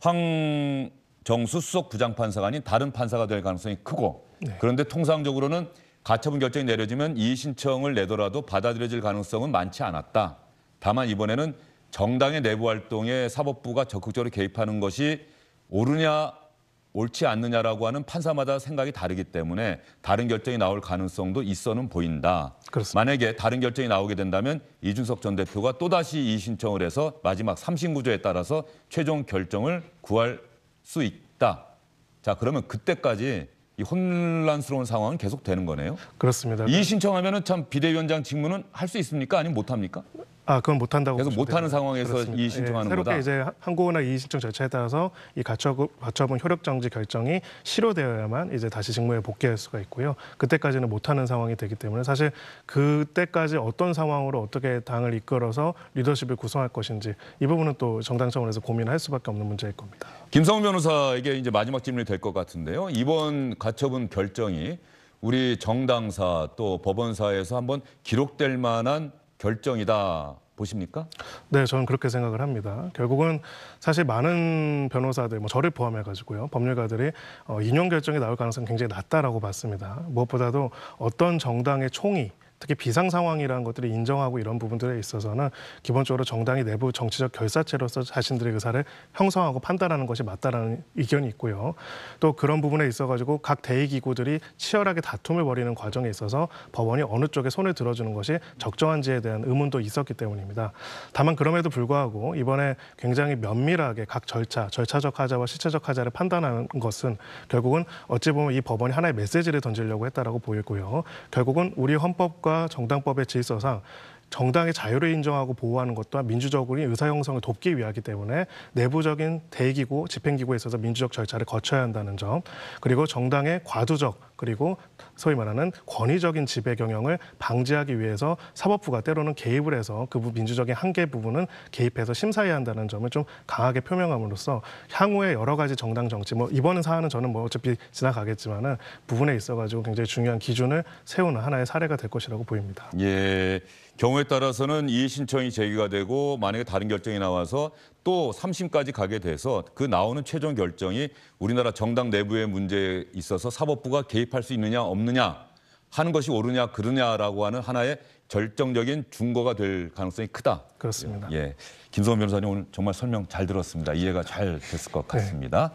황정수 수석 부장판사가 아닌 다른 판사가 될 가능성이 크고 네. 그런데 통상적으로는 가처분 결정이 내려지면 이의 신청을 내더라도 받아들여질 가능성은 많지 않았다. 다만 이번에는 정당의 내부 활동에 사법부가 적극적으로 개입하는 것이 옳으냐 옳지 않느냐라고 하는 판사마다 생각이 다르기 때문에 다른 결정이 나올 가능성도 있어는 보인다. 그렇습니다. 만약에 다른 결정이 나오게 된다면 이준석 전 대표가 또다시 이 신청을 해서 마지막 3심 구조에 따라서 최종 결정을 구할 수 있다. 자, 그러면 그때까지 이 혼란스러운 상황은 계속되는 거네요. 그렇습니다. 이신청하면참 비대위원장 직무는 할 수 있습니까? 아니면 못 합니까? 아, 그건 못 한다고. 계속 못 하는 상황에서 이의 신청하는 예, 새롭게 거다. 이제 항고나 이의 신청 절차에 따라서 이 가처분, 가처분 효력 정지 결정이 실효되어야만 이제 다시 직무에 복귀할 수가 있고요. 그때까지는 못 하는 상황이 되기 때문에 사실 그때까지 어떤 상황으로 어떻게 당을 이끌어서 리더십을 구성할 것인지 이 부분은 또 정당 차원에서 고민할 수밖에 없는 문제일 겁니다. 김성훈 변호사에게 이제 마지막 질문이 될 것 같은데요. 이번 가처분 결정이 우리 정당사 또 법원사에서 한번 기록될 만한 결정이다 보십니까? 네, 저는 그렇게 생각을 합니다. 결국은 사실 많은 변호사들, 뭐 저를 포함해 가지고요, 법률가들이 어, 인용 결정이 나올 가능성 굉장히 낮다라고 봤습니다. 무엇보다도 어떤 정당의 총이 특히 비상 상황이라는 것들을 인정하고 이런 부분들에 있어서는 기본적으로 정당이 내부 정치적 결사체로서 자신들의 의사를 그 형성하고 판단하는 것이 맞다라는 의견이 있고요. 또 그런 부분에 있어 가지고 각 대의 기구들이 치열하게 다툼을 벌이는 과정에 있어서 법원이 어느 쪽에 손을 들어주는 것이 적정한지에 대한 의문도 있었기 때문입니다. 다만 그럼에도 불구하고 이번에 굉장히 면밀하게 각 절차, 절차적 하자와 실체적 하자를 판단하는 것은 결국은 어찌 보면 이 법원이 하나의 메시지를 던지려고 했다라고 보이고요. 결국은 우리 헌법 법과정당법에 질서상 정당의 자유를 인정하고 보호하는 것도 민주적인 의사 형성을 돕기 위하기 때문에 내부적인 대기구 집행기구에 있어서 민주적 절차를 거쳐야 한다는 점, 그리고 정당의 과도적 그리고 소위 말하는 권위적인 지배 경영을 방지하기 위해서 사법부가 때로는 개입을 해서 그 민주적인 한계 부분은 개입해서 심사해야 한다는 점을 좀 강하게 표명함으로써 향후에 여러 가지 정당 정치, 뭐 이번 사안은 저는 뭐 어차피 지나가겠지만은 부분에 있어가지고 굉장히 중요한 기준을 세우는 하나의 사례가 될 것이라고 보입니다. 예. 경우에 따라서는 이의 신청이 제기가 되고 만약에 다른 결정이 나와서 또 3심까지 가게 돼서 그 나오는 최종 결정이 우리나라 정당 내부의 문제에 있어서 사법부가 개입할 수 있느냐 없느냐 하는 것이 옳으냐 그르냐라고 하는 하나의 결정적인 중거가 될 가능성이 크다. 그렇습니다. 예, 김성원 변호사님 오늘 정말 설명 잘 들었습니다. 이해가 잘 됐을 것 네. 같습니다. 네.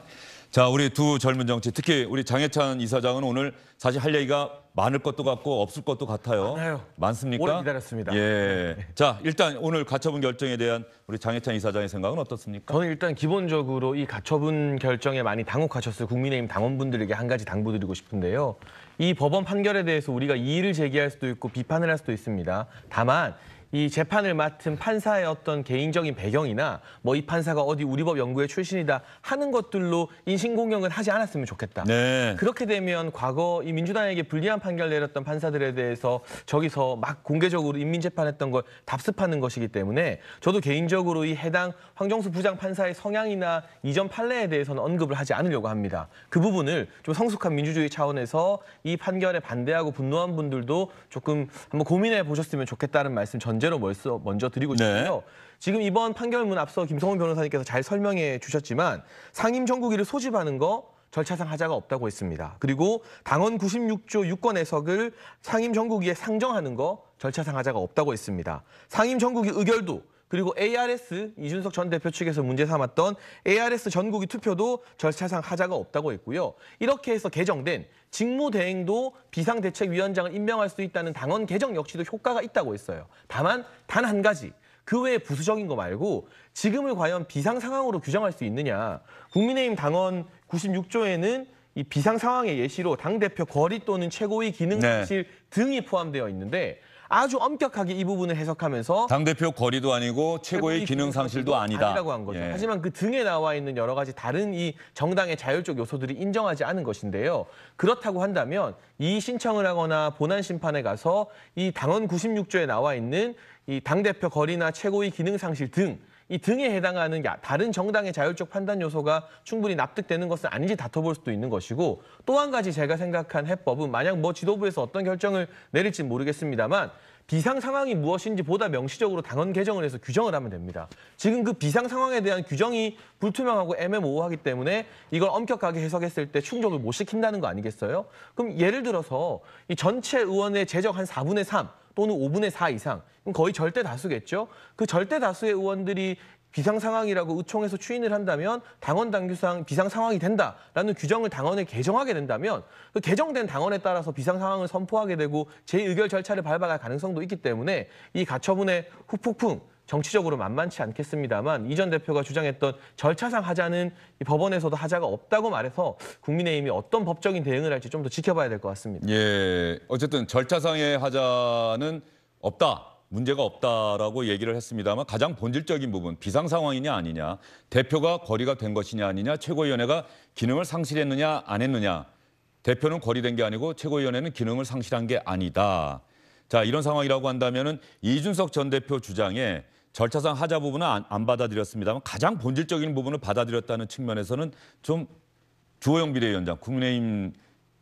자, 우리 두 젊은 정치, 특히 우리 장해찬 이사장은 오늘 사실 할 얘기가 많을 것도 같고 없을 것도 같아요. 많아요. 많습니까? 오래 기다렸습니다. 예. 네. 자, 일단 오늘 가처분 결정에 대한 우리 장해찬 이사장의 생각은 어떻습니까? 저는 일단 기본적으로 이 가처분 결정에 많이 당혹하셨을 국민의힘 당원분들에게 한 가지 당부드리고 싶은데요. 이 법원 판결에 대해서 우리가 이의를 제기할 수도 있고 비판을 할 수도 있습니다. 다만 이 재판을 맡은 판사의 어떤 개인적인 배경이나 뭐 이 판사가 어디 우리법 연구의 출신이다 하는 것들로 인신공격은 하지 않았으면 좋겠다. 네. 그렇게 되면 과거 이 민주당에게 불리한 판결 내렸던 판사들에 대해서 저기서 막 공개적으로 인민재판했던 걸 답습하는 것이기 때문에 저도 개인적으로 이 해당 황정수 부장 판사의 성향이나 이전 판례에 대해서는 언급을 하지 않으려고 합니다. 그 부분을 좀 성숙한 민주주의 차원에서 이 판결에 반대하고 분노한 분들도 조금 한번 고민해 보셨으면 좋겠다는 말씀 전. 전제로 멀써 먼저 드리고 싶고요. 네. 지금 이번 판결문 앞서 김성훈 변호사님께서 잘 설명해 주셨지만 상임 전국위를 소집하는 거 절차상 하자가 없다고 했습니다. 그리고 당헌 96조 6권 해석을 상임 전국위에 상정하는 거 절차상 하자가 없다고 했습니다. 상임 전국위 의결도 그리고 ARS 이준석 전 대표 측에서 문제 삼았던 ARS 전국위 투표도 절차상 하자가 없다고 했고요. 이렇게 해서 개정된 직무대행도 비상대책위원장을 임명할 수 있다는 당헌 개정 역시도 효과가 있다고 했어요. 다만 단 한 가지 그 외에 부수적인 거 말고 지금을 과연 비상 상황으로 규정할 수 있느냐. 국민의힘 당원 96조에는 이 비상 상황의 예시로 당 대표 거리 또는 최고위 기능 상실 네. 등이 포함되어 있는데 아주 엄격하게 이 부분을 해석하면서 당대표 거리도 아니고 최고의 기능 상실도 아니다. 라고 한 거죠. 예. 하지만 그 등에 나와 있는 여러 가지 다른 이 정당의 자율적 요소들이 인정하지 않은 것인데요. 그렇다고 한다면 이 신청을 하거나 본안 심판에 가서 이 당헌 96조에 나와 있는 이 당대표 거리나 최고의 기능 상실 등이 등에 해당하는 다른 정당의 자율적 판단 요소가 충분히 납득되는 것은 아닌지 다퉈볼 수도 있는 것이고 또 한 가지 제가 생각한 해법은 만약 뭐 지도부에서 어떤 결정을 내릴지 모르겠습니다만 비상 상황이 무엇인지 보다 명시적으로 당헌 개정을 해서 규정을 하면 됩니다. 지금 그 비상 상황에 대한 규정이 불투명하고 애매모호하기 때문에 이걸 엄격하게 해석했을 때 충족을 못 시킨다는 거 아니겠어요? 그럼 예를 들어서 이 전체 의원의 재정한 4분의 3 또는 5분의 4 이상 거의 절대 다수겠죠. 그 절대 다수의 의원들이 비상 상황이라고 의총에서 추인을 한다면 당원 당규상 비상 상황이 된다라는 규정을 당원에 개정하게 된다면 그 개정된 당원에 따라서 비상 상황을 선포하게 되고 재의결 절차를 밟아갈 가능성도 있기 때문에 이 가처분의 후폭풍 정치적으로 만만치 않겠습니다만 이전 대표가 주장했던 절차상 하자는 이 법원에서도 하자가 없다고 말해서 국민의힘이 어떤 법적인 대응을 할지 좀 더 지켜봐야 될 것 같습니다. 예, 어쨌든 절차상의 하자는 없다. 문제가 없다라고 얘기를 했습니다만 가장 본질적인 부분 비상 상황이냐 아니냐 대표가 거리가 된 것이냐 아니냐 최고위원회가 기능을 상실했느냐 안 했느냐 대표는 거리된 게 아니고 최고위원회는 기능을 상실한 게 아니다. 자 이런 상황이라고 한다면 이준석 전 대표 주장에 절차상 하자 부분은 안, 안 받아들였습니다만 가장 본질적인 부분을 받아들였다는 측면에서는 좀 주호영 비대위원장 국민의힘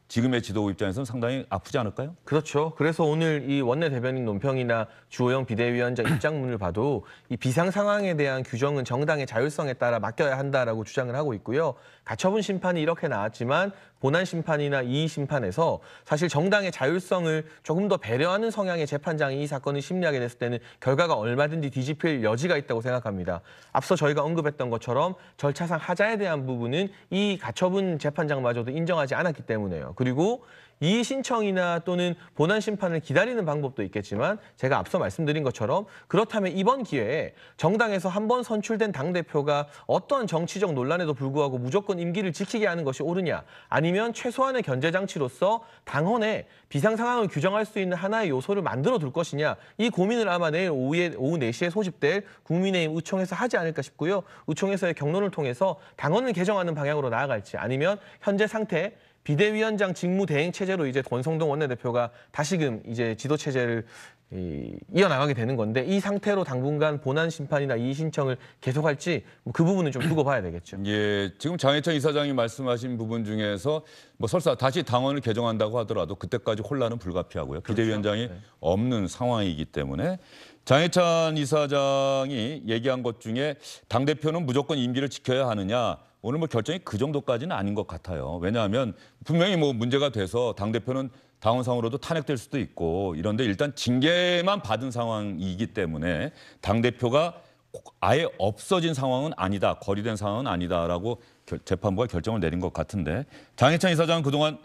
지금의 지도부 입장에서는 상당히 아프지 않을까요? 그렇죠. 그래서 오늘 이 원내대변인 논평이나 주호영 비대위원장 입장문을 봐도 이 비상 상황에 대한 규정은 정당의 자율성에 따라 맡겨야 한다라고 주장을 하고 있고요. 가처분 심판이 이렇게 나왔지만 본안 심판이나 이의 심판에서 사실 정당의 자율성을 조금 더 배려하는 성향의 재판장이 이 사건을 심리하게 됐을 때는 결과가 얼마든지 뒤집힐 여지가 있다고 생각합니다. 앞서 저희가 언급했던 것처럼 절차상 하자에 대한 부분은 이 가처분 재판장마저도 인정하지 않았기 때문에요. 그리고 이의 신청이나 또는 본안 심판을 기다리는 방법도 있겠지만 제가 앞서 말씀드린 것처럼 그렇다면 이번 기회에 정당에서 한 번 선출된 당대표가 어떠한 정치적 논란에도 불구하고 무조건 임기를 지키게 하는 것이 옳으냐 아니면 최소한의 견제장치로서 당헌에 비상상황을 규정할 수 있는 하나의 요소를 만들어 둘 것이냐 이 고민을 아마 내일 오후에, 오후 4시에 소집될 국민의힘 의총에서 하지 않을까 싶고요. 의총에서의 경론을 통해서 당헌을 개정하는 방향으로 나아갈지 아니면 현재 상태 비대위원장 직무 대행 체제로 이제 권성동 원내대표가 다시금 이제 지도 체제를 이, 어나가게 되는 건데 이 상태로 당분간 본안 심판이나 이의 신청을 계속할지 뭐그 부분은 좀 두고 봐야 되겠죠. 예, 지금 장해찬 이사장이 말씀하신 부분 중에서 뭐 설사 다시 당원을 개정한다고 하더라도 그때까지 혼란은 불가피하고요. 그렇죠. 비대위원장이 네. 없는 상황이기 때문에 장해찬 이사장이 얘기한 것 중에 당 대표는 무조건 임기를 지켜야 하느냐 오늘 뭐 결정이 그 정도까지는 아닌 것 같아요. 왜냐하면 분명히 뭐 문제가 돼서 당 대표는 당원상으로도 탄핵될 수도 있고 이런데 일단 징계만 받은 상황이기 때문에 당 대표가 아예 없어진 상황은 아니다, 거리된 상황은 아니다라고 재판부가 결정을 내린 것 같은데 장해찬 이사장은 그동안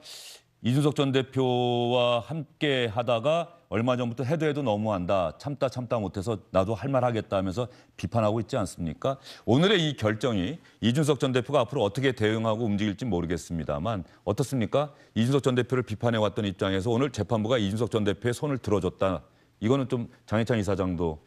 이준석 전 대표와 함께 하다가 얼마 전부터 해도 해도 너무한다. 참다 참다 못해서 나도 할 말 하겠다 하면서 비판하고 있지 않습니까? 오늘의 이 결정이 이준석 전 대표가 앞으로 어떻게 대응하고 움직일지 모르겠습니다만 어떻습니까? 이준석 전 대표를 비판해왔던 입장에서 오늘 재판부가 이준석 전 대표의 손을 들어줬다. 이거는 좀 장해찬 이사장도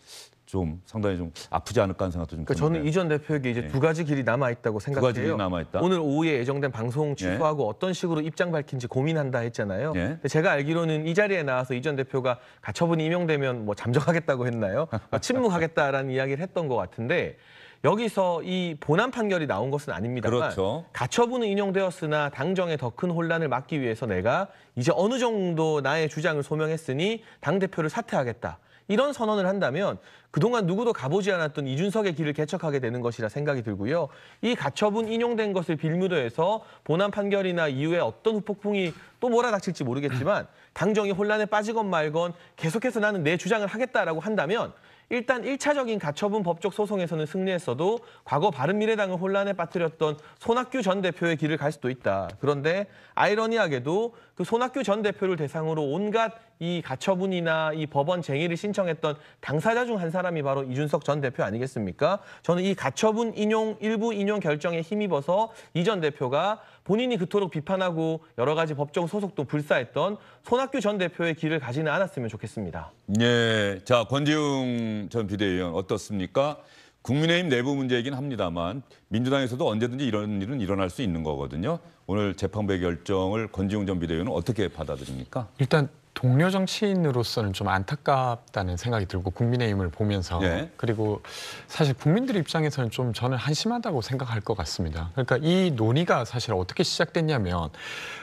좀 상당히 좀 아프지 않을까 하는 생각도 좀 그러니까 듭니 저는 이전 대표에게 이제 예. 두 가지 길이 남아 있다고 생각해요. 가지 길이 남아있다. 오늘 오후에 예정된 방송 예. 취소하고 어떤 식으로 입장 밝힌지 고민한다 했잖아요. 예. 근데 제가 알기로는 이 자리에 나와서 이전 대표가 가처분이 임명되면 뭐 잠적하겠다고 했나요? 뭐 침묵하겠다라는 이야기를 했던 것 같은데 여기서 이 본안 판결이 나온 것은 아닙니다만 그렇죠. 가처분은 인용되었으나 당정에 더 큰 혼란을 막기 위해서 내가 이제 어느 정도 나의 주장을 소명했으니 당 대표를 사퇴하겠다. 이런 선언을 한다면 그동안 누구도 가보지 않았던 이준석의 길을 개척하게 되는 것이라 생각이 들고요. 이 가처분 인용된 것을 빌미로 해서 본안 판결이나 이후에 어떤 후폭풍이 또 몰아닥칠지 모르겠지만 당정이 혼란에 빠지건 말건 계속해서 나는 내 주장을 하겠다라고 한다면 일단 1차적인 가처분 법적 소송에서는 승리했어도 과거 바른미래당을 혼란에 빠뜨렸던 손학규 전 대표의 길을 갈 수도 있다. 그런데 아이러니하게도 그 손학규 전 대표를 대상으로 온갖 이 가처분이나 이 법원 쟁의를 신청했던 당사자 중 한 사람이 바로 이준석 전 대표 아니겠습니까? 저는 이 가처분 인용 일부 인용 결정에 힘입어서 이 전 대표가 본인이 그토록 비판하고 여러 가지 법정 소속도 불사했던 손학규 전 대표의 길을 가지는 않았으면 좋겠습니다. 예, 자 권지웅 전 비대위원 어떻습니까? 국민의힘 내부 문제이긴 합니다만 민주당에서도 언제든지 이런 일은 일어날 수 있는 거거든요. 오늘 재판부의 결정을 권지웅 전 비대위원은 어떻게 받아들입니까? 일단 동료 정치인으로서는 좀 안타깝다는 생각이 들고 국민의힘을 보면서 예. 그리고 사실 국민들 입장에서는 좀 저는 한심하다고 생각할 것 같습니다. 그러니까 이 논의가 사실 어떻게 시작됐냐면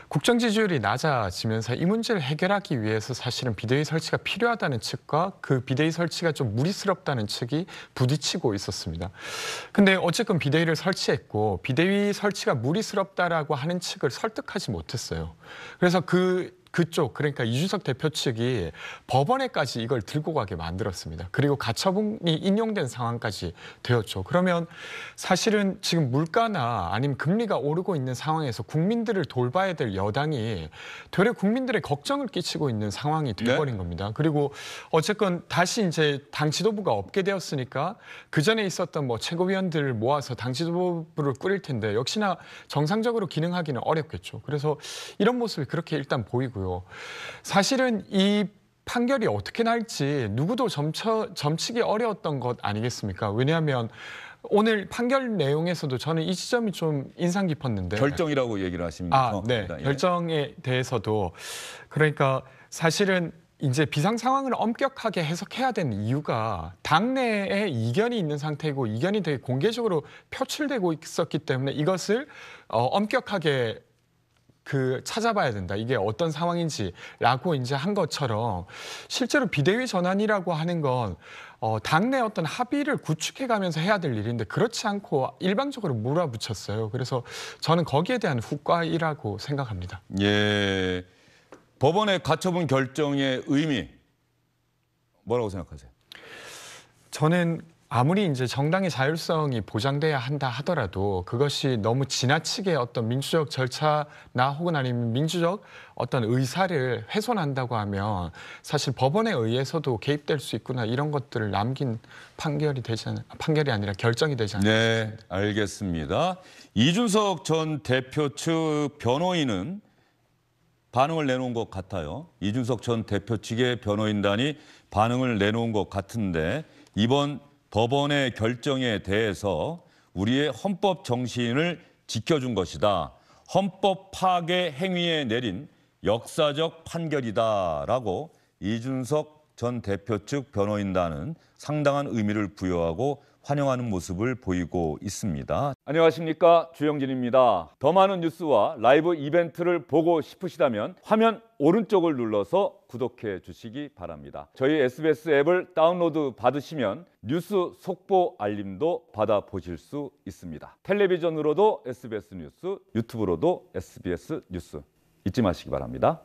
국정 지지율이 낮아지면서 이 문제를 해결하기 위해서 사실은 비대위 설치가 필요하다는 측과 그 비대위 설치가 좀 무리스럽다는 측이 부딪히고 있었습니다. 근데 어쨌건 비대위를 설치했고 비대위 설치가 무리스럽다라고 하는 측을 설득하지 못했어요. 그래서 그 그쪽 그러니까 이준석 대표 측이 법원에까지 이걸 들고 가게 만들었습니다. 그리고 가처분이 인용된 상황까지 되었죠. 그러면 사실은 지금 물가나 아니면 금리가 오르고 있는 상황에서 국민들을 돌봐야 될 여당이 되려 국민들의 걱정을 끼치고 있는 상황이 네. 돼버린 네? 겁니다. 그리고 어쨌건 다시 이제 당 지도부가 없게 되었으니까 그 전에 있었던 뭐 최고위원들을 모아서 당 지도부를 꾸릴 텐데 역시나 정상적으로 기능하기는 어렵겠죠. 그래서 이런 모습이 그렇게 일단 보이고요. 있고요. 사실은 이 판결이 어떻게 날지 누구도 점쳐, 점치기 어려웠던 것 아니겠습니까? 왜냐하면 오늘 판결 내용에서도 저는 이 지점이 좀 인상 깊었는데 결정이라고 얘기를 하십니다. 아, 네. 네. 예. 결정에 대해서도 그러니까 사실은 이제 비상 상황을 엄격하게 해석해야 되는 이유가 당내에 이견이 있는 상태고 이 이견이 되게 공개적으로 표출되고 있었기 때문에 이것을 어, 엄격하게 그 찾아봐야 된다. 이게 어떤 상황인지라고 이제 한 것처럼 실제로 비대위 전환이라고 하는 건 어, 당내 어떤 합의를 구축해가면서 해야 될 일인데 그렇지 않고 일방적으로 몰아붙였어요. 그래서 저는 거기에 대한 후과이라고 생각합니다. 예, 법원의 가처분 결정의 의미 뭐라고 생각하세요? 저는 아무리 이제 정당의 자율성이 보장돼야 한다 하더라도 그것이 너무 지나치게 어떤 민주적 절차나 혹은 아니면 민주적 어떤 의사를 훼손한다고 하면 사실 법원에 의해서도 개입될 수 있구나 이런 것들을 남긴 판결이 되잖아 판결이 아니라 결정이 되지않나요 네, 알겠습니다. 이준석 전 대표 측 변호인은 반응을 내놓은 것 같아요. 이준석 전 대표 측의 변호인단이 반응을 내놓은 것 같은데 이번 법원의 결정에 대해서 우리의 헌법 정신을 지켜준 것이다. 헌법 파괴 행위에 내린 역사적 판결이다라고 이준석 전 대표 측 변호인단은 상당한 의미를 부여하고 환영하는 모습을 보이고 있습니다. 안녕하십니까 주영진입니다. 더 많은 뉴스와 라이브 이벤트를 보고 싶으시다면 화면 오른쪽을 눌러서 구독해 주시기 바랍니다. 저희 SBS 앱을 다운로드 받으시면 뉴스 속보 알림도 받아 보실 수 있습니다. 텔레비전으로도 SBS 뉴스, 유튜브로도 SBS 뉴스 잊지 마시기 바랍니다.